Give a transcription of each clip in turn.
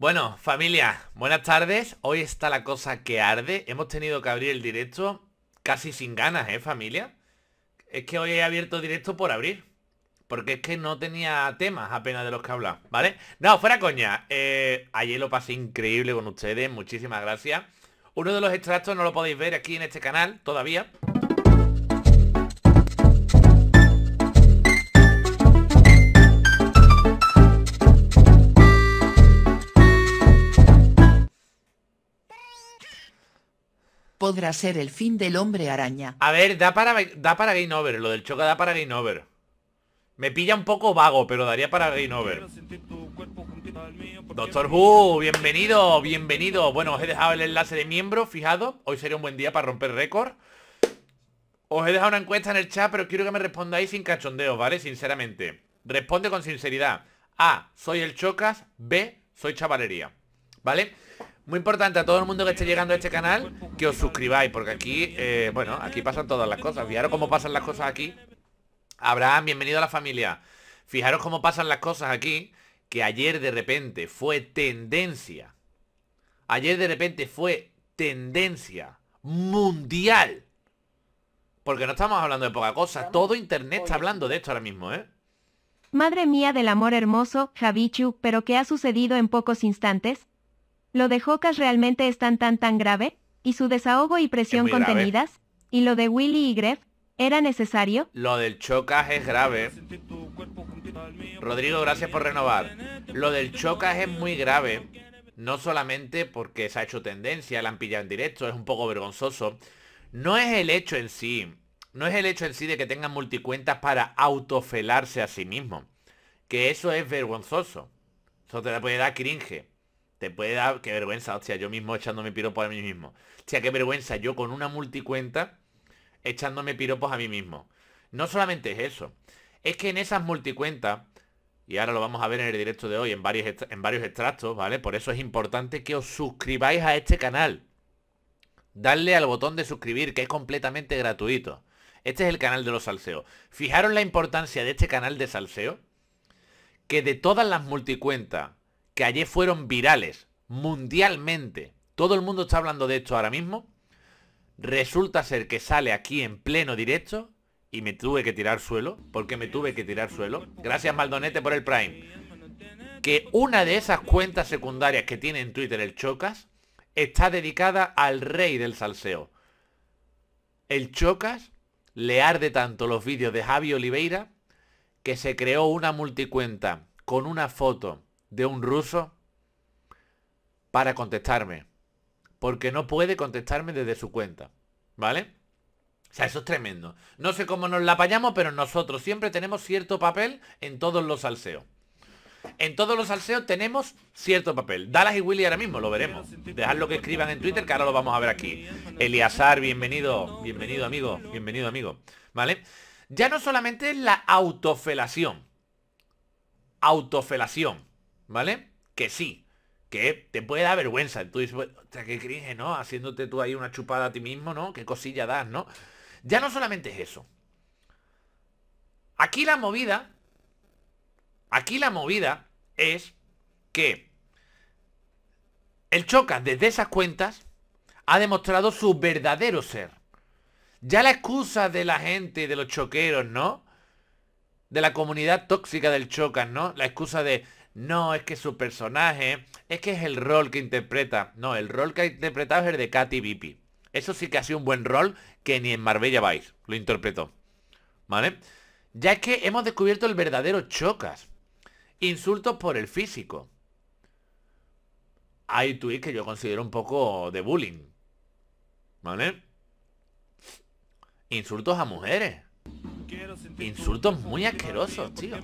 Bueno, familia, buenas tardes. Hoy está la cosa que arde. Hemos tenido que abrir el directo casi sin ganas, ¿eh, familia? Es que hoy he abierto directo por abrir. Porque es que no tenía temas apenas de los que hablar, ¿vale? No, fuera coña. Eh, ayer lo pasé increíble con ustedes. Muchísimas gracias. Uno de los extractos no lo podéis ver aquí en este canal todavía. podrá ser el fin del hombre araña. A ver, da para, da para Game Over, lo del choca da para Gainover. Me pilla un poco vago, pero daría para Gainover. Doctor Who, bienvenido, bienvenido. Bueno, os he dejado el enlace de miembro, fijado. Hoy sería un buen día para romper récord. Os he dejado una encuesta en el chat, pero quiero que me respondáis sin cachondeos, ¿vale? Sinceramente. Responde con sinceridad. A. Soy el Chocas. B. Soy chavalería. ¿Vale? Muy importante a todo el mundo que esté llegando a este canal Que os suscribáis, porque aquí, eh, bueno, aquí pasan todas las cosas Fijaros cómo pasan las cosas aquí Abraham, bienvenido a la familia Fijaros cómo pasan las cosas aquí Que ayer de repente fue tendencia Ayer de repente fue tendencia mundial Porque no estamos hablando de poca cosa Todo internet está hablando de esto ahora mismo, ¿eh? Madre mía del amor hermoso, Javichu, pero ¿qué ha sucedido en pocos instantes? ¿Lo de Jocas realmente es tan tan tan grave? ¿Y su desahogo y presión contenidas? ¿Y lo de Willy y Greff ¿Era necesario? Lo del Chocas es grave. Rodrigo, gracias por renovar. Lo del Chocas es muy grave. No solamente porque se ha hecho tendencia, la han pillado en directo, es un poco vergonzoso. No es el hecho en sí. No es el hecho en sí de que tengan multicuentas para autofelarse a sí mismo. Que eso es vergonzoso. Eso te la puede dar cringe. Te puede dar, qué vergüenza, hostia, yo mismo echándome piropos a mí mismo. Hostia, qué vergüenza, yo con una multicuenta echándome piropos a mí mismo. No solamente es eso, es que en esas multicuentas, y ahora lo vamos a ver en el directo de hoy, en varios, en varios extractos, ¿vale? Por eso es importante que os suscribáis a este canal. Darle al botón de suscribir, que es completamente gratuito. Este es el canal de los salseos. Fijaros la importancia de este canal de salseo. Que de todas las multicuentas que ayer fueron virales mundialmente. Todo el mundo está hablando de esto ahora mismo. Resulta ser que sale aquí en pleno directo y me tuve que tirar suelo, porque me tuve que tirar suelo. Gracias Maldonete por el Prime. Que una de esas cuentas secundarias que tiene en Twitter el Chocas está dedicada al rey del salseo. El Chocas le arde tanto los vídeos de Javi Oliveira que se creó una multicuenta con una foto de un ruso para contestarme. Porque no puede contestarme desde su cuenta. ¿Vale? O sea, eso es tremendo. No sé cómo nos la payamos, pero nosotros siempre tenemos cierto papel en todos los salseos. En todos los salseos tenemos cierto papel. Dallas y Willy ahora mismo, lo veremos. dejar lo que escriban en Twitter, que ahora lo vamos a ver aquí. Eliazar, bienvenido. Bienvenido, amigo. Bienvenido, amigo. ¿Vale? Ya no solamente es la autofelación. Autofelación. ¿vale? Que sí, que te puede dar vergüenza. Tú dices, o sea, qué cringe, eh, ¿no? Haciéndote tú ahí una chupada a ti mismo, ¿no? Qué cosilla das, ¿no? Ya no solamente es eso. Aquí la movida, aquí la movida es que el Chocas desde esas cuentas ha demostrado su verdadero ser. Ya la excusa de la gente, de los choqueros, ¿no? De la comunidad tóxica del Chocas, ¿no? La excusa de, no, es que su personaje, es que es el rol que interpreta. No, el rol que ha interpretado es el de Katy Bipi. Eso sí que ha sido un buen rol que ni en Marbella vais, lo interpretó. ¿Vale? Ya es que hemos descubierto el verdadero chocas. Insultos por el físico. Hay tweets que yo considero un poco de bullying. ¿Vale? Insultos a mujeres. Insultos muy asquerosos, tío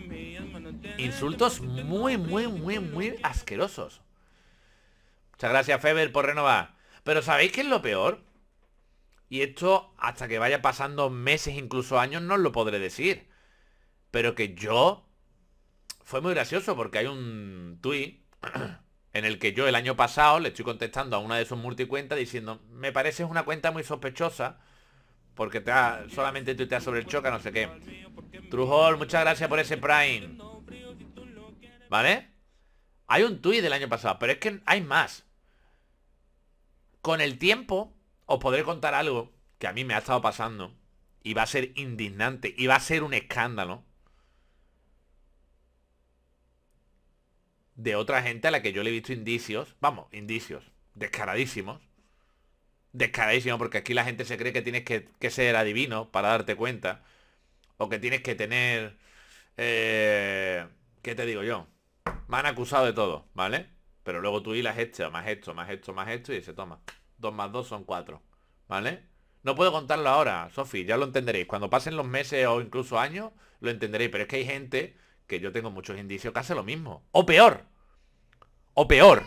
insultos muy, muy, muy, muy asquerosos. Muchas gracias, Feber, por renovar. Pero ¿sabéis qué es lo peor? Y esto, hasta que vaya pasando meses, incluso años, no os lo podré decir. Pero que yo... Fue muy gracioso porque hay un tuit en el que yo el año pasado le estoy contestando a una de sus multicuentas diciendo me es una cuenta muy sospechosa porque te solamente tuitea sobre el choca, no sé qué. Trujol, muchas gracias por ese Prime. ¿Vale? Hay un tuit del año pasado, pero es que hay más. Con el tiempo os podré contar algo que a mí me ha estado pasando y va a ser indignante y va a ser un escándalo de otra gente a la que yo le he visto indicios, vamos, indicios, descaradísimos. Descaradísimos porque aquí la gente se cree que tienes que, ser adivino para darte cuenta o que tienes que tener... Eh, ¿Qué te digo yo? Me han acusado de todo, ¿vale? Pero luego tú hilas este, más esto, más esto, más esto y se toma. dos más dos son cuatro ¿vale? No puedo contarlo ahora, Sofi, ya lo entenderéis. Cuando pasen los meses o incluso años, lo entenderéis. Pero es que hay gente que yo tengo muchos indicios que hace lo mismo. O peor. O peor.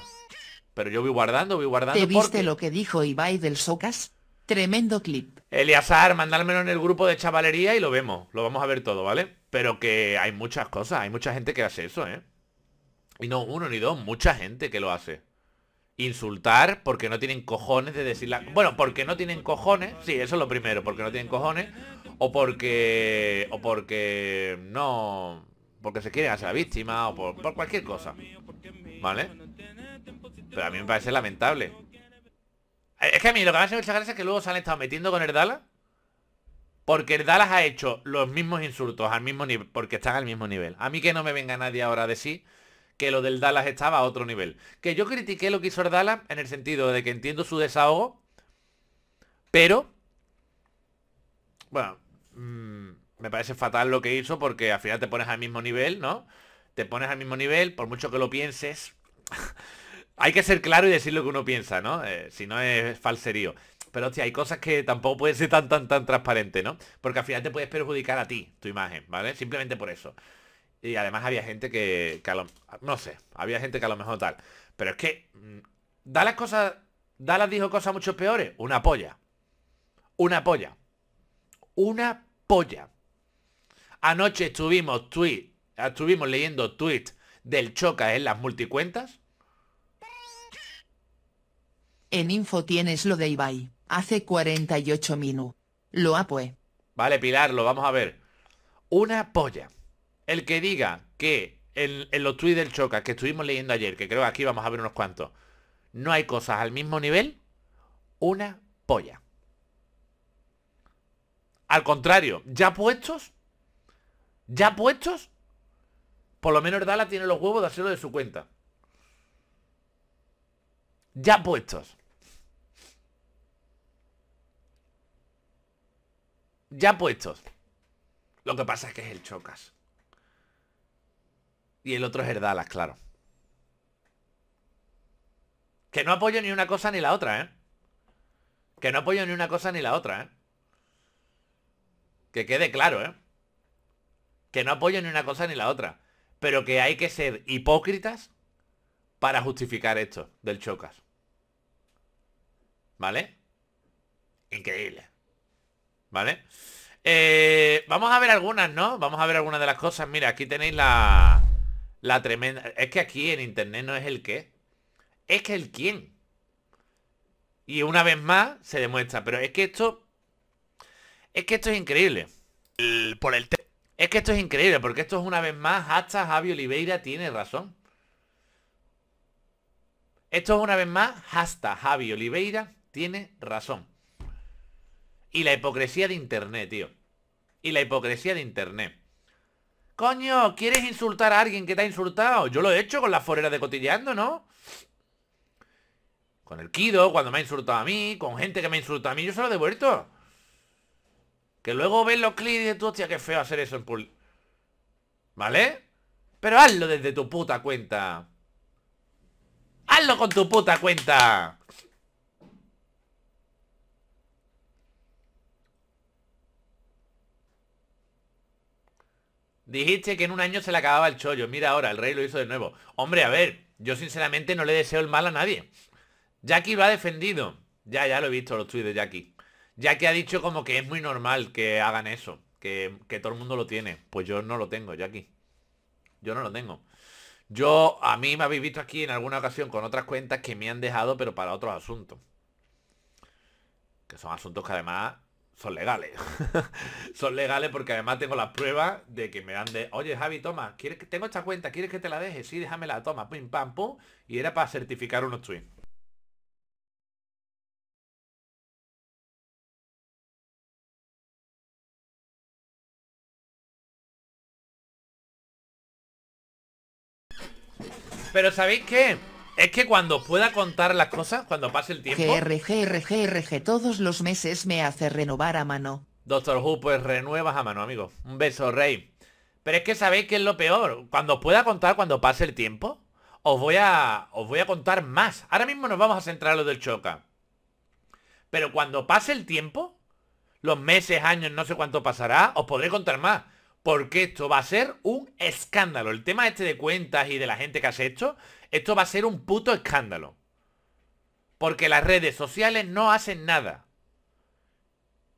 Pero yo voy guardando, voy guardando. ¿Te viste lo que dijo Ibai del Socas? Tremendo clip. Eliasar, mandármelo en el grupo de chavalería y lo vemos. Lo vamos a ver todo, ¿vale? Pero que hay muchas cosas, hay mucha gente que hace eso, ¿eh? Y no uno ni dos, mucha gente que lo hace. Insultar porque no tienen cojones de decir la... Bueno, porque no tienen cojones, sí, eso es lo primero, porque no tienen cojones. O porque... O porque... No... Porque se quieren hacer la víctima o por, cualquier cosa. ¿Vale? Pero a mí me parece lamentable. Eh, es que a mí lo que me hace mucha gracia es que luego se han estado metiendo con Erdala. porque el ha hecho los mismos insultos al mismo nivel, porque están al mismo nivel. A mí que no me venga nadie ahora de sí que lo del Dallas estaba a otro nivel. Que yo critiqué lo que hizo el Dallas en el sentido de que entiendo su desahogo, pero... Bueno, mm, me parece fatal lo que hizo porque al final te pones al mismo nivel, ¿no? Te pones al mismo nivel, por mucho que lo pienses. hay que ser claro y decir lo que uno piensa, ¿no? Eh, si no es falserío. Pero hostia, hay cosas que tampoco pueden ser tan, tan, tan transparente, ¿no? Porque al final te puedes perjudicar a ti, tu imagen, ¿vale? Simplemente por eso. Y además había gente que, no sé, había gente que a lo mejor tal. Pero es que mm, las cosas, las dijo cosas mucho peores. Una polla. Una polla. Una polla. Anoche estuvimos tweet, estuvimos leyendo Tweet del Choca en las multicuentas. En info tienes lo de Ibai. Hace 48 minutos. Lo apue. Vale, Pilar, lo vamos a ver. Una polla el que diga que en, los tweets del Chocas que estuvimos leyendo ayer, que creo que aquí vamos a ver unos cuantos, no hay cosas al mismo nivel, una polla. Al contrario, ya puestos, ya puestos, por lo menos Dala tiene los huevos de hacerlo de su cuenta. Ya puestos. Ya puestos. Lo que pasa es que es el chocas. Y el otro es el claro. Que no apoyo ni una cosa ni la otra, ¿eh? Que no apoyo ni una cosa ni la otra, ¿eh? Que quede claro, ¿eh? Que no apoyo ni una cosa ni la otra. Pero que hay que ser hipócritas para justificar esto del Chocas. ¿Vale? Increíble. ¿Vale? Eh, vamos a ver algunas, ¿no? Vamos a ver algunas de las cosas. Mira, aquí tenéis la... La tremenda... Es que aquí en internet no es el qué. Es que el quién. Y una vez más se demuestra. Pero es que esto... Es que esto es increíble. por el es que esto es increíble. Porque esto es una vez más. Hasta Javi Oliveira tiene razón. Esto es una vez más, hasta Javi Oliveira tiene razón. Y la hipocresía de Internet, tío. Y la hipocresía de Internet. Coño, ¿quieres insultar a alguien que te ha insultado? Yo lo he hecho con la forera de cotilleando, ¿no? Con el Kido, cuando me ha insultado a mí Con gente que me ha insultado a mí, yo se lo he devuelto Que luego ven los clics y dices tú, hostia, qué feo hacer eso en ¿Vale? Pero hazlo desde tu puta cuenta Hazlo con tu puta cuenta Dijiste que en un año se le acababa el chollo. Mira ahora, el rey lo hizo de nuevo. Hombre, a ver, yo sinceramente no le deseo el mal a nadie. Jackie lo ha defendido. Ya, ya lo he visto los tweets de Jackie. Jackie ha dicho como que es muy normal que hagan eso. Que, que todo el mundo lo tiene. Pues yo no lo tengo, Jackie. Yo no lo tengo. Yo, a mí me habéis visto aquí en alguna ocasión con otras cuentas que me han dejado, pero para otros asuntos. Que son asuntos que además son legales. son legales porque además tengo las pruebas de que me dan de, oye Javi, toma, ¿quieres tengo esta cuenta? ¿Quieres que te la deje? Sí, déjamela, toma, pim, pam, pum. Y era para certificar unos tweets. Pero ¿sabéis qué? Es que cuando pueda contar las cosas, cuando pase el tiempo... RG, RG, RG, todos los meses me hace renovar a mano. Doctor Who, pues renuevas a mano, amigo. Un beso, Rey. Pero es que sabéis que es lo peor. Cuando pueda contar, cuando pase el tiempo, os voy a, os voy a contar más. Ahora mismo nos vamos a centrar en lo del choca. Pero cuando pase el tiempo, los meses, años, no sé cuánto pasará, os podré contar más. Porque esto va a ser un escándalo. El tema este de cuentas y de la gente que hace esto esto va a ser un puto escándalo. Porque las redes sociales no hacen nada.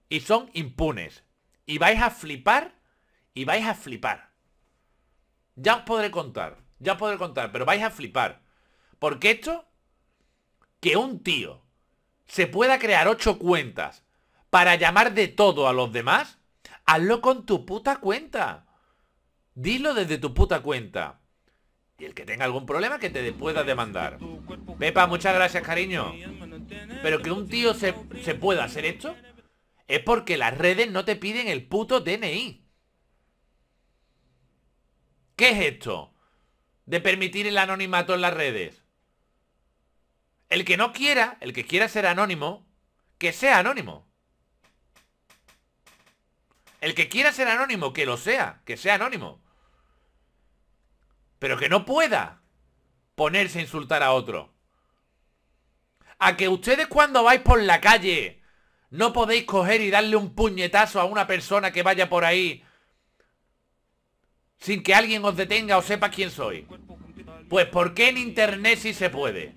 Y son impunes. Y vais a flipar. Y vais a flipar. Ya os podré contar. Ya os podré contar. Pero vais a flipar. Porque esto... Que un tío se pueda crear ocho cuentas para llamar de todo a los demás, hazlo con tu puta cuenta. Dilo desde tu puta cuenta. Y el que tenga algún problema que te pueda demandar. Pepa, muchas gracias, cariño. Pero que un tío se, se pueda hacer esto es porque las redes no te piden el puto DNI. ¿Qué es esto? De permitir el anonimato en las redes. El que no quiera, el que quiera ser anónimo, que sea anónimo. El que quiera ser anónimo, que lo sea, que sea anónimo pero que no pueda ponerse a insultar a otro. A que ustedes cuando vais por la calle no podéis coger y darle un puñetazo a una persona que vaya por ahí sin que alguien os detenga o sepa quién soy. Pues ¿por qué en internet sí se puede?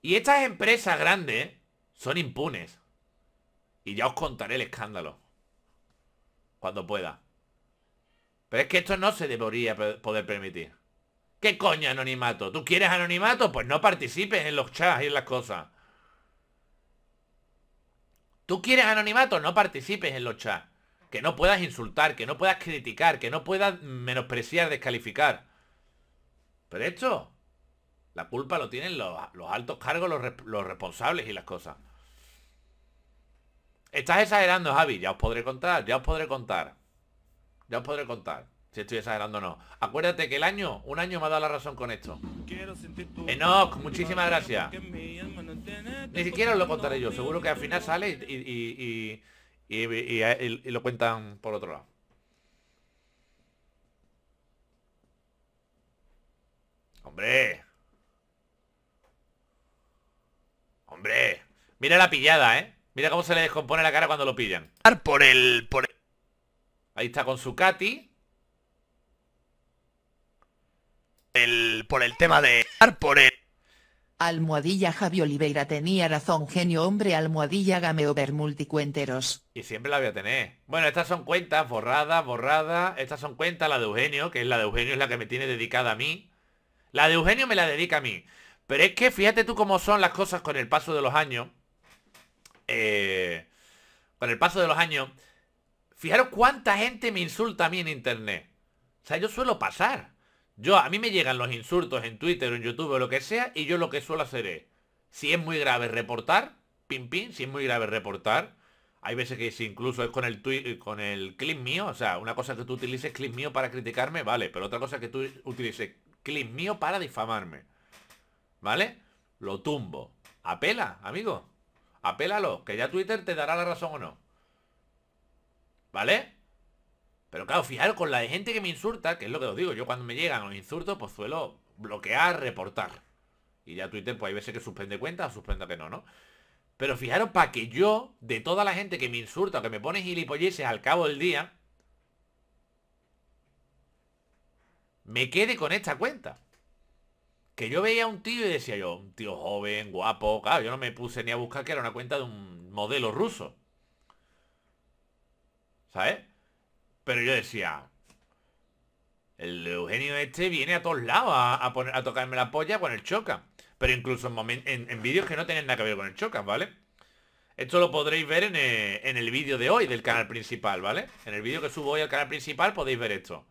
Y estas empresas grandes son impunes. Y ya os contaré el escándalo. Cuando pueda. Pero es que esto no se debería poder permitir. ¿Qué coña anonimato? ¿Tú quieres anonimato? Pues no participes en los chats y en las cosas. ¿Tú quieres anonimato? No participes en los chats. Que no puedas insultar, que no puedas criticar, que no puedas menospreciar, descalificar. Pero esto, la culpa lo tienen los, altos cargos, los, los responsables y las cosas. Estás exagerando, Javi. Ya os podré contar, ya os podré contar. Ya os podré contar si estoy exagerando o no. Acuérdate que el año, un año me ha dado la razón con esto. Enoch, muchísimas gracias. Ni siquiera os lo contaré yo. Seguro que al final sale y, lo cuentan por otro lado. Hombre. Hombre. Mira la pillada, ¿eh? Mira cómo se le descompone la cara cuando lo pillan. Por el... Por el... Ahí está con su Katy. El, por el tema de... Por el... Almohadilla Javi Oliveira tenía razón, genio hombre almohadilla Gameover over multicuenteros. Y siempre la voy a tener. Bueno, estas son cuentas, borradas, borradas. Estas son cuentas, la de Eugenio, que es la de Eugenio, es la que me tiene dedicada a mí. La de Eugenio me la dedica a mí. Pero es que fíjate tú cómo son las cosas con el paso de los años. Eh, con el paso de los años. Fijaros cuánta gente me insulta a mí en internet. O sea, yo suelo pasar. Yo, a mí me llegan los insultos en Twitter o en YouTube o lo que sea, y yo lo que suelo hacer es, si es muy grave reportar, pim pim, si es muy grave reportar, hay veces que incluso es con el tweet, eh, con el clip mío, o sea, una cosa que tú utilices clip mío para criticarme, vale, pero otra cosa que tú utilices clip mío para difamarme. ¿Vale? Lo tumbo. Apela, amigo. Apélalo, que ya Twitter te dará la razón o no. ¿Vale? Pero claro, fijaros, con la de gente que me insulta, que es lo que os digo, yo cuando me llegan los insultos, pues suelo bloquear, reportar. Y ya Twitter, pues hay veces que suspende cuentas o suspenda que no, ¿no? Pero fijaros, para que yo, de toda la gente que me insulta o que me pone gilipolleces al cabo del día, me quede con esta cuenta. Que yo veía a un tío y decía yo, un tío joven, guapo, claro, yo no me puse ni a buscar que era una cuenta de un modelo ruso. ¿Sabes? Pero yo decía El Eugenio este viene a todos lados a, tocarme la polla con el choca Pero incluso en, vídeos que no tienen nada que ver con el choca, ¿vale? Esto lo podréis ver eh, en, el, vídeo de hoy del canal principal, ¿vale? En el vídeo que subo hoy al canal principal podéis ver esto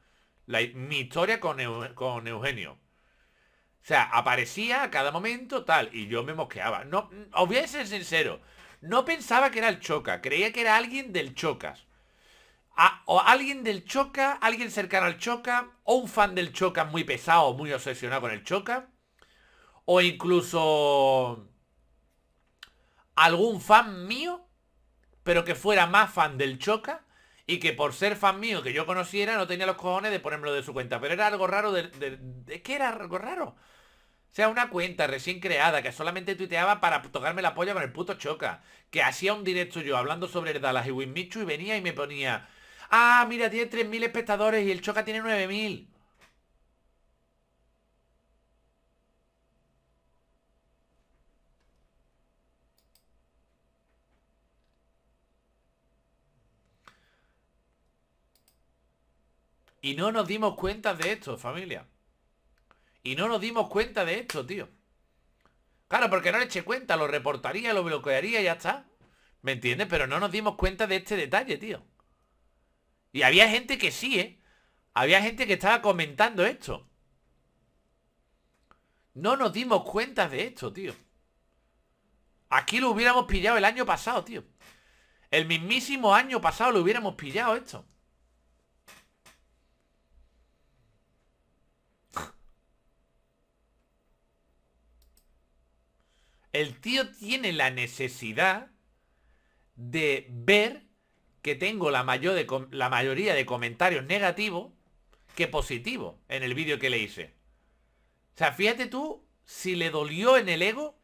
la, Mi historia con, Eugenio, O sea, aparecía a cada momento tal Y yo me mosqueaba no, Os voy a ser sincero No pensaba que era el Choca Creía que era alguien del Chocas o alguien del Choca, alguien cercano al Choca, o un fan del Choca muy pesado, muy obsesionado con el Choca, o incluso algún fan mío, pero que fuera más fan del Choca, y que por ser fan mío que yo conociera, no tenía los cojones de ponérmelo de su cuenta. Pero era algo raro de... era algo raro. O sea, una cuenta recién creada que solamente tuiteaba para tocarme la polla con el puto choca. Que hacía un directo yo hablando sobre el Dallas y Win y venía y me ponía... Ah, mira, tiene 3.000 espectadores y el Choca tiene 9.000. Y no nos dimos cuenta de esto, familia. Y no nos dimos cuenta de esto, tío. Claro, porque no le eché cuenta, lo reportaría, lo bloquearía y ya está. ¿Me entiendes? Pero no nos dimos cuenta de este detalle, tío. Y había gente que sí, ¿eh? Había gente que estaba comentando esto. No nos dimos cuenta de esto, tío. Aquí lo hubiéramos pillado el año pasado, tío. El mismísimo año pasado lo hubiéramos pillado esto. El tío tiene la necesidad de ver que tengo la, mayor de, la mayoría de comentarios negativos que positivos en el vídeo que le hice. O sea, fíjate tú si le dolió en el ego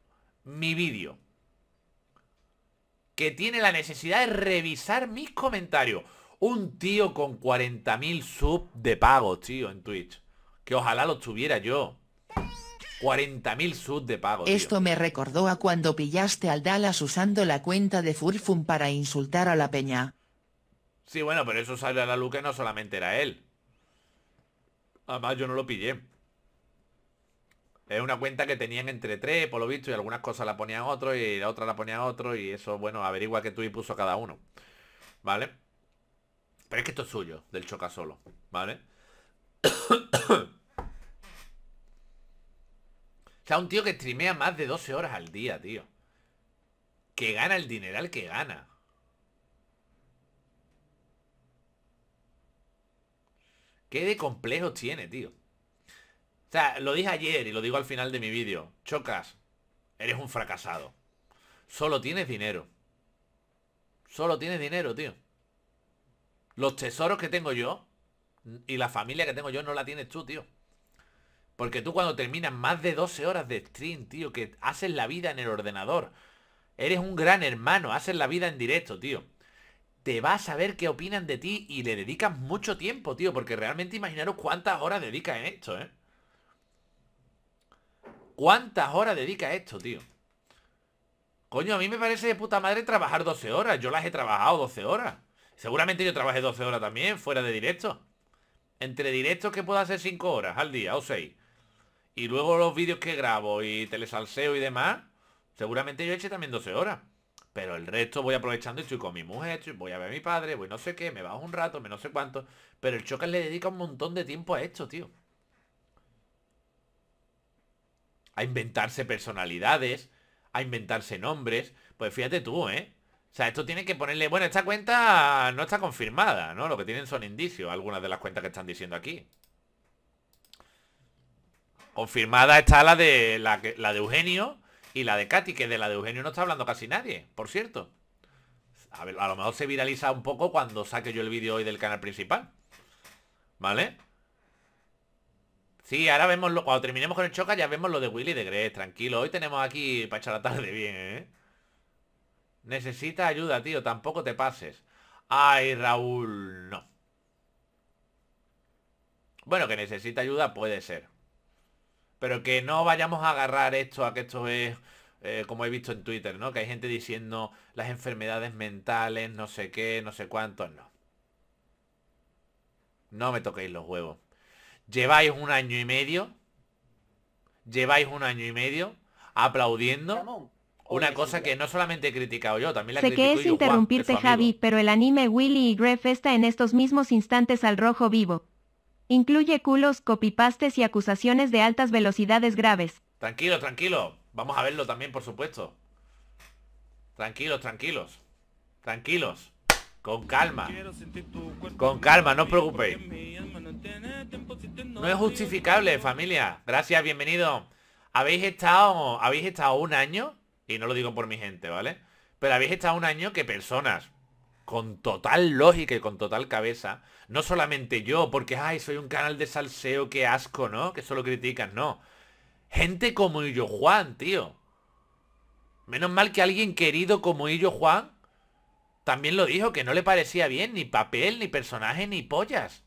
mi vídeo. Que tiene la necesidad de revisar mis comentarios. Un tío con 40.000 subs de pagos, tío, en Twitch. Que ojalá lo tuviera yo. 40.000 subs de pago. Esto me recordó a cuando pillaste al Dallas usando la cuenta de Furfum para insultar a la peña. Sí, bueno, pero eso sale a la luz que no solamente era él. Además, yo no lo pillé. Es una cuenta que tenían entre tres, por lo visto, y algunas cosas la ponían otro y la otra la ponían otro y eso, bueno, averigua que tú y puso cada uno. ¿Vale? Pero es que esto es suyo, del choca solo, ¿vale? o sea, un tío que streamea más de 12 horas al día, tío. Que gana el dineral que gana. ¿Qué de complejos tiene, tío? O sea, lo dije ayer y lo digo al final de mi vídeo. Chocas, eres un fracasado. Solo tienes dinero. Solo tienes dinero, tío. Los tesoros que tengo yo y la familia que tengo yo no la tienes tú, tío. Porque tú cuando terminas más de 12 horas de stream, tío, que haces la vida en el ordenador. Eres un gran hermano, haces la vida en directo, tío te vas a ver qué opinan de ti y le dedicas mucho tiempo, tío, porque realmente imaginaros cuántas horas dedica en esto, ¿eh? ¿Cuántas horas dedica esto, tío? Coño, a mí me parece de puta madre trabajar 12 horas. Yo las he trabajado 12 horas. Seguramente yo trabajé 12 horas también, fuera de directo. Entre directos que puedo hacer 5 horas al día o 6. Y luego los vídeos que grabo y telesalseo y demás, seguramente yo eche también 12 horas. Pero el resto voy aprovechando y estoy con mi mujer, voy a ver a mi padre, voy no sé qué, me bajo un rato, me no sé cuánto. Pero el Chocas le dedica un montón de tiempo a esto, tío. A inventarse personalidades, a inventarse nombres. Pues fíjate tú, ¿eh? O sea, esto tiene que ponerle... Bueno, esta cuenta no está confirmada, ¿no? Lo que tienen son indicios, algunas de las cuentas que están diciendo aquí. Confirmada está la de, la de Eugenio y la de Katy, que de la de Eugenio no está hablando casi nadie, por cierto. A, lo mejor se viraliza un poco cuando saque yo el vídeo hoy del canal principal. ¿Vale? Sí, ahora vemos lo, cuando terminemos con el choca ya vemos lo de Willy de Grey. tranquilo. Hoy tenemos aquí para echar la tarde bien, ¿eh? Necesita ayuda, tío, tampoco te pases. Ay, Raúl, no. Bueno, que necesita ayuda puede ser. Pero que no vayamos a agarrar esto a que esto es... Eh, como he visto en Twitter, ¿no? Que hay gente diciendo las enfermedades mentales, no sé qué, no sé cuántos, no. No me toquéis los huevos. Lleváis un año y medio. Lleváis un año y medio aplaudiendo. Una cosa que no solamente he criticado yo, también la sé que es interrumpirte, Javi, pero el anime Willy y Gref está en estos mismos instantes al rojo vivo. Incluye culos, copypastes y acusaciones de altas velocidades graves. Tranquilo, tranquilo. Vamos a verlo también, por supuesto. Tranquilos, tranquilos. Tranquilos. Con calma. Con calma, no os preocupéis. No es justificable, familia. Gracias, bienvenido. Habéis estado, habéis estado un año, y no lo digo por mi gente, ¿vale? Pero habéis estado un año que personas con total lógica y con total cabeza no solamente yo, porque, ay, soy un canal de salseo, que asco, ¿no? Que solo critican, no. Gente como Illo Juan, tío. Menos mal que alguien querido como Illo Juan también lo dijo, que no le parecía bien ni papel, ni personaje, ni pollas.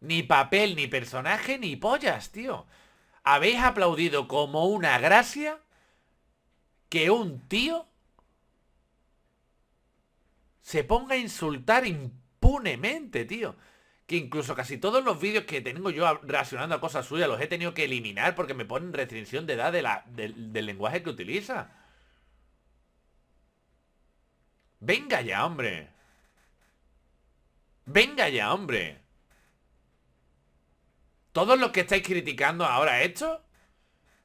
Ni papel, ni personaje, ni pollas, tío. Habéis aplaudido como una gracia que un tío se ponga a insultar impuestos mente tío. Que incluso casi todos los vídeos que tengo yo reaccionando a cosas suyas los he tenido que eliminar porque me ponen restricción de edad de la, del lenguaje que utiliza. Venga ya, hombre. Venga ya, hombre. Todos los que estáis criticando ahora esto,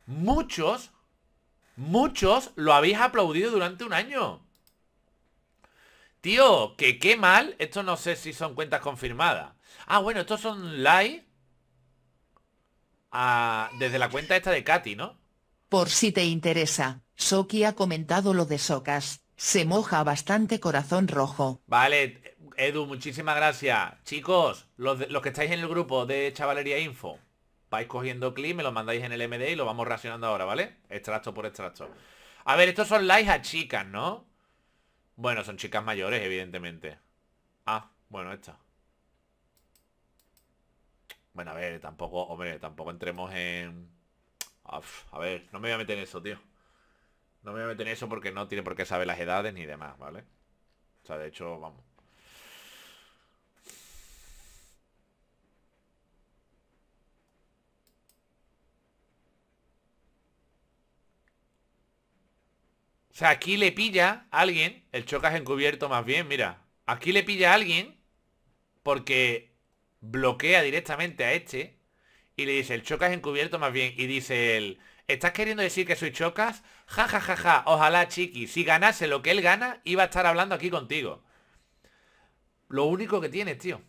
muchos, muchos lo habéis aplaudido durante un año. Tío, que qué mal. Esto no sé si son cuentas confirmadas. Ah, bueno, estos son likes ah, desde la cuenta esta de Katy, ¿no? Por si te interesa, Soki ha comentado lo de Socas. Se moja bastante corazón rojo. Vale, Edu, muchísimas gracias. Chicos, los, que estáis en el grupo de Chavalería Info, vais cogiendo clic, me lo mandáis en el MD y lo vamos racionando ahora, ¿vale? Extracto por extracto. A ver, estos son likes a chicas, ¿no? Bueno, son chicas mayores, evidentemente. Ah, bueno, esta. Bueno, a ver, tampoco, hombre, tampoco entremos en... a ver, no me voy a meter en eso, tío. No me voy a meter en eso porque no tiene por qué saber las edades ni demás, ¿vale? O sea, de hecho, vamos. O sea, aquí le pilla a alguien. El chocas encubierto más bien, mira. Aquí le pilla a alguien. Porque bloquea directamente a este. Y le dice, el chocas encubierto más bien. Y dice él, ¿estás queriendo decir que soy chocas? Ja, ja, ja, ja. Ojalá, chiqui. Si ganase lo que él gana, iba a estar hablando aquí contigo. Lo único que tienes, tío.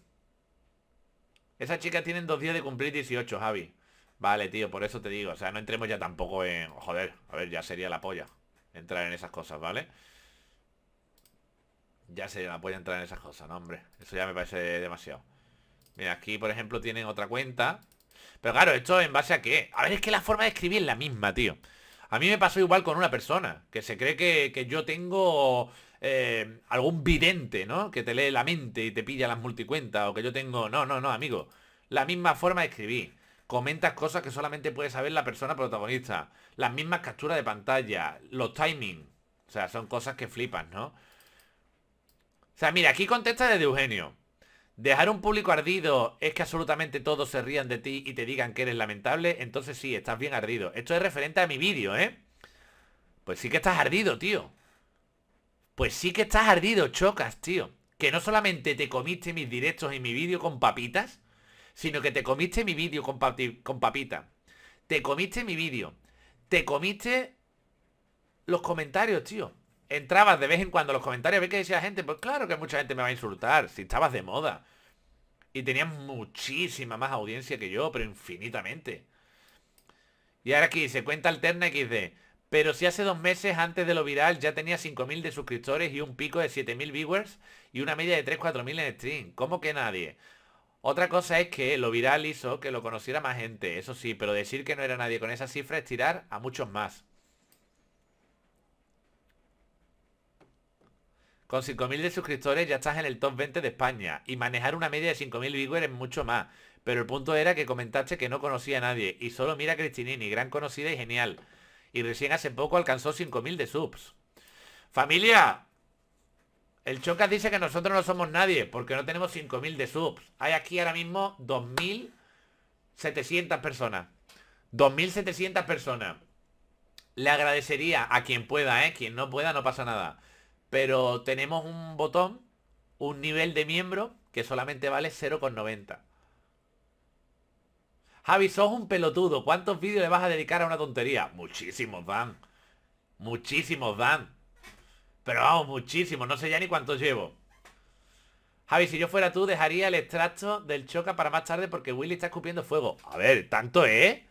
Esas chicas tienen dos días de cumplir 18, Javi. Vale, tío, por eso te digo. O sea, no entremos ya tampoco en... Joder, a ver, ya sería la polla entrar en esas cosas, ¿vale? Ya se la puede entrar en esas cosas, no, hombre. Eso ya me parece demasiado. Mira, aquí, por ejemplo, tienen otra cuenta. Pero claro, ¿esto en base a qué? A ver, es que la forma de escribir es la misma, tío. A mí me pasó igual con una persona que se cree que, yo tengo eh, algún vidente, ¿no? Que te lee la mente y te pilla las multicuentas o que yo tengo... No, no, no, amigo. La misma forma de escribir. Comentas cosas que solamente puede saber la persona protagonista. Las mismas capturas de pantalla, los timings. O sea, son cosas que flipan ¿no? O sea, mira, aquí contesta desde Eugenio. Dejar un público ardido es que absolutamente todos se rían de ti y te digan que eres lamentable, entonces sí, estás bien ardido. Esto es referente a mi vídeo, ¿eh? Pues sí que estás ardido, tío. Pues sí que estás ardido, chocas, tío. Que no solamente te comiste mis directos y mi vídeo con papitas, sino que te comiste mi vídeo con, con papita. Te comiste mi vídeo. Te comiste los comentarios, tío. Entrabas de vez en cuando los comentarios, ve que decía gente, pues claro que mucha gente me va a insultar, si estabas de moda. Y tenías muchísima más audiencia que yo, pero infinitamente. Y ahora aquí se cuenta alterna XD. Pero si hace dos meses antes de lo viral ya tenía 5.000 de suscriptores y un pico de 7.000 viewers y una media de 3000 4000 en stream. ¿Cómo que nadie? Otra cosa es que lo viral hizo que lo conociera más gente, eso sí, pero decir que no era nadie con esa cifra es tirar a muchos más. Con 5.000 de suscriptores ya estás en el top 20 de España y manejar una media de 5.000 viewers es mucho más. Pero el punto era que comentaste que no conocía a nadie y solo mira a Cristinini, gran conocida y genial. Y recién hace poco alcanzó 5.000 de subs. Familia, el Chocas dice que nosotros no somos nadie porque no tenemos 5.000 de subs. Hay aquí ahora mismo 2.700 personas. 2.700 personas. Le agradecería a quien pueda, ¿eh? Quien no pueda, no pasa nada. Pero tenemos un botón, un nivel de miembro que solamente vale 0,90. Javi, sos un pelotudo. ¿Cuántos vídeos le vas a dedicar a una tontería? Muchísimos, Dan. Muchísimos, Dan. Pero vamos, muchísimo, no sé ya ni cuánto llevo Javi, si yo fuera tú, dejaría el extracto del choca para más tarde porque Willy está escupiendo fuego. A ver, ¿tanto eh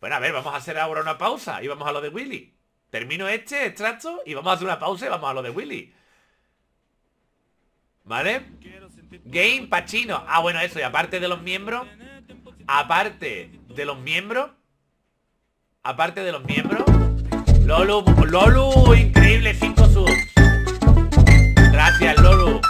Bueno, a ver, vamos a hacer ahora una pausa y vamos a lo de Willy. Termino este extracto y vamos a hacer una pausa y vamos a lo de Willy. ¿Vale? Game Pachino. Ah, bueno, eso. Y aparte de los miembros... Aparte de los miembros... Aparte de los miembros... Lolo, Lolo, increíble 5 subs. Gracias, Lolo.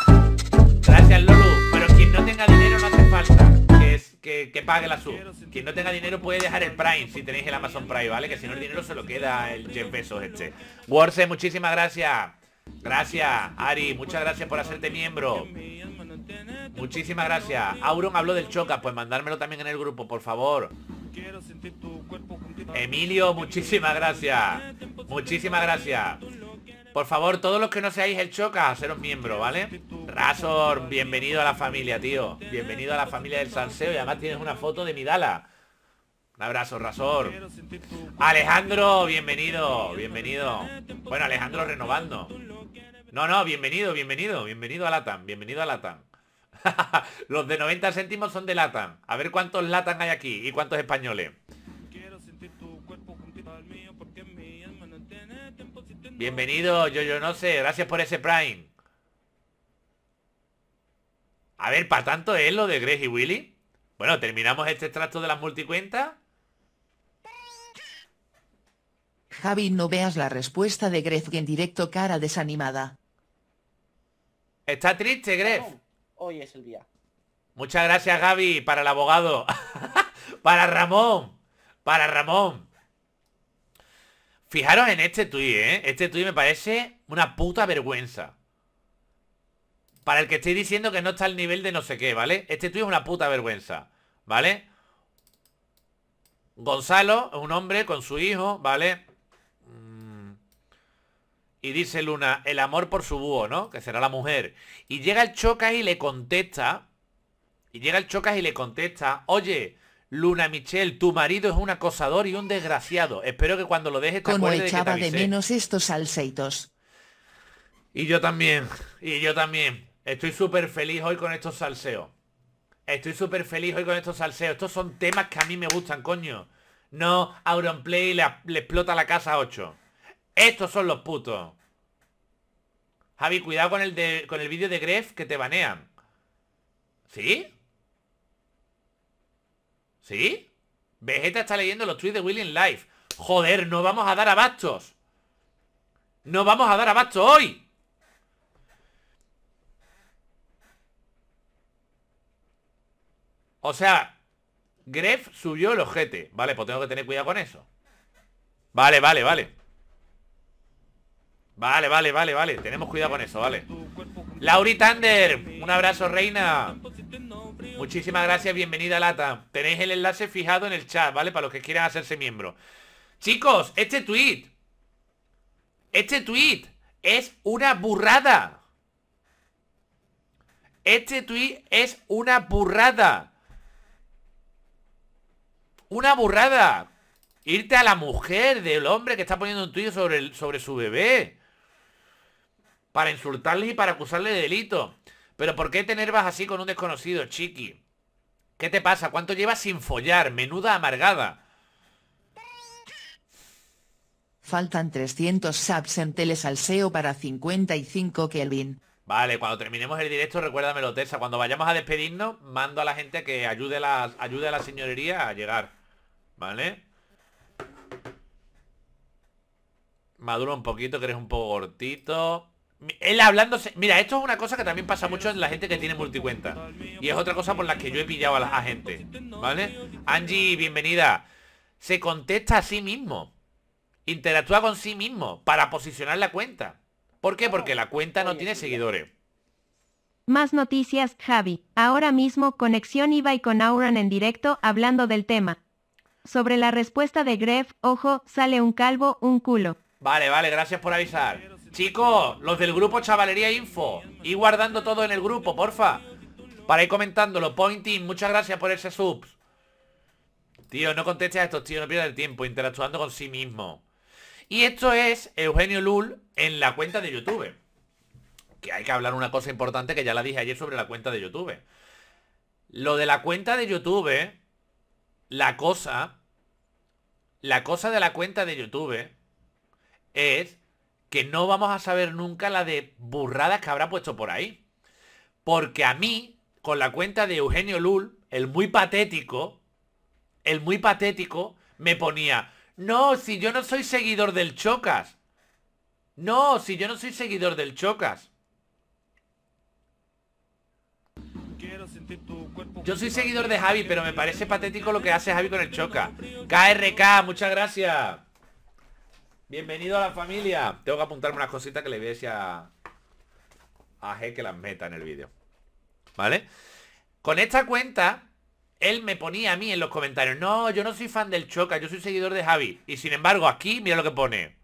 Gracias, Lolo. Pero quien no tenga dinero no hace falta que, es, que, pague la sub. Quien no tenga dinero puede dejar el Prime si tenéis el Amazon Prime, ¿vale? Que si no el dinero se lo queda el Jeff pesos este. Worse, muchísimas gracias. Gracias, Ari. Muchas gracias por hacerte miembro. Muchísimas gracias. Auron habló del Choca, pues mandármelo también en el grupo, por favor. Emilio, muchísimas gracias. Muchísimas gracias. Por favor, todos los que no seáis el Choca, seros miembro, ¿vale? Razor, bienvenido a la familia, tío Bienvenido a la familia del Sanseo Y además tienes una foto de mi Un abrazo, Razor Alejandro, bienvenido Bienvenido Bueno, Alejandro renovando No, no, bienvenido, bienvenido Bienvenido a Latam, bienvenido a Latam Los de 90 céntimos son de Latam A ver cuántos Latam hay aquí Y cuántos españoles Bienvenido, yo, yo no sé. Gracias por ese Prime. A ver, ¿para tanto es lo de Greg y Willy? Bueno, terminamos este extracto de las multicuentas. Javi, no veas la respuesta de Greg en directo cara desanimada. Está triste, Greg. Hoy es el día. Muchas gracias, Gaby, para el abogado. para Ramón. Para Ramón. Fijaros en este tuit, ¿eh? Este tuit me parece una puta vergüenza. Para el que estoy diciendo que no está al nivel de no sé qué, ¿vale? Este tuit es una puta vergüenza, ¿vale? Gonzalo, un hombre con su hijo, ¿vale? Mm. Y dice Luna, el amor por su búho, ¿no? Que será la mujer. Y llega el Chocas y le contesta. Y llega el Chocas y le contesta, oye, Luna Michelle, tu marido es un acosador y un desgraciado. Espero que cuando lo dejes te Como echaba de, menos estos salseitos. Y yo también, y yo también. Estoy súper feliz hoy con estos salseos. Estoy súper feliz hoy con estos salseos. Estos son temas que a mí me gustan, coño. No, Auronplay Play le explota la casa a 8. Estos son los putos. Javi, cuidado con el, con el vídeo de Gref que te banean. ¿Sí? ¿Sí? Vegeta está leyendo los tweets de William Life. Joder, no vamos a dar abastos. No vamos a dar abastos hoy. O sea, Gref subió el ojete. Vale, pues tengo que tener cuidado con eso. Vale, vale, vale. Vale, vale, vale, vale. Tenemos cuidado con eso, vale. Lauri Thunder, un abrazo, reina. Muchísimas gracias, bienvenida Lata. Tenéis el enlace fijado en el chat, ¿vale? Para los que quieran hacerse miembro. Chicos, este tweet. Este tweet es una burrada. Este tweet es una burrada. Una burrada. Irte a la mujer del hombre que está poniendo un tuit sobre, sobre su bebé. Para insultarle y para acusarle de delito. Pero ¿por qué te nervas así con un desconocido, chiqui? ¿Qué te pasa? ¿Cuánto llevas sin follar? Menuda amargada. Faltan 300 subs en telesalseo para 55 Kelvin. Vale, cuando terminemos el directo recuérdamelo, Tessa. Cuando vayamos a despedirnos, mando a la gente que ayude, a la señorería a llegar. ¿Vale? Maduro un poquito, que eres un poco cortito. Él hablándose... Mira, esto es una cosa que también pasa mucho en la gente que tiene multicuenta. Y es otra cosa por la que yo he pillado a la gente. ¿Vale? Angie, bienvenida. Se contesta a sí mismo. Interactúa con sí mismo para posicionar la cuenta. ¿Por qué? Porque la cuenta no tiene seguidores. Más noticias, Javi. Ahora mismo conexión IVA y con Auron en directo hablando del tema. Sobre la respuesta de Gref, ojo, sale un calvo, un culo. Vale, vale, gracias por avisar. Chicos, los del grupo Chavalería Info, y guardando todo en el grupo, porfa. Para ir comentándolo. Pointing, muchas gracias por ese sub. Tío, no conteste a estos, tío, no pierdas el tiempo interactuando con sí mismo. Y esto es Eugenio Lul en la cuenta de YouTube. Que hay que hablar una cosa importante que ya la dije ayer sobre la cuenta de YouTube. Lo de la cuenta de YouTube, la cosa, la cosa de la cuenta de YouTube es que no vamos a saber nunca la de burradas que habrá puesto por ahí. Porque a mí, con la cuenta de Eugenio Lul, el muy patético, el muy patético, me ponía, no, si yo no soy seguidor del Chocas. No, si yo no soy seguidor del Chocas. Yo soy seguidor de Javi, pero me parece patético lo que hace Javi con el Choca. KRK, muchas gracias. Bienvenido a la familia. Tengo que apuntarme unas cositas que le voy a a G que las meta en el vídeo. ¿Vale? Con esta cuenta, él me ponía a mí en los comentarios, no, yo no soy fan del Choca, yo soy seguidor de Javi. Y sin embargo, aquí, mira lo que pone.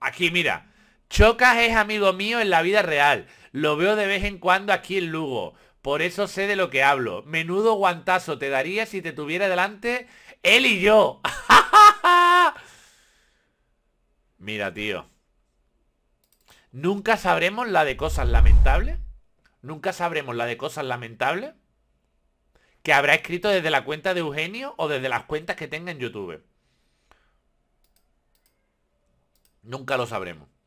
Aquí, mira. Choca es amigo mío en la vida real. Lo veo de vez en cuando aquí en Lugo. Por eso sé de lo que hablo. Menudo guantazo te daría si te tuviera delante él y yo. Mira, tío. Nunca sabremos la de cosas lamentables. Nunca sabremos la de cosas lamentables que habrá escrito desde la cuenta de Eugenio o desde las cuentas que tenga en YouTube. Nunca lo sabremos.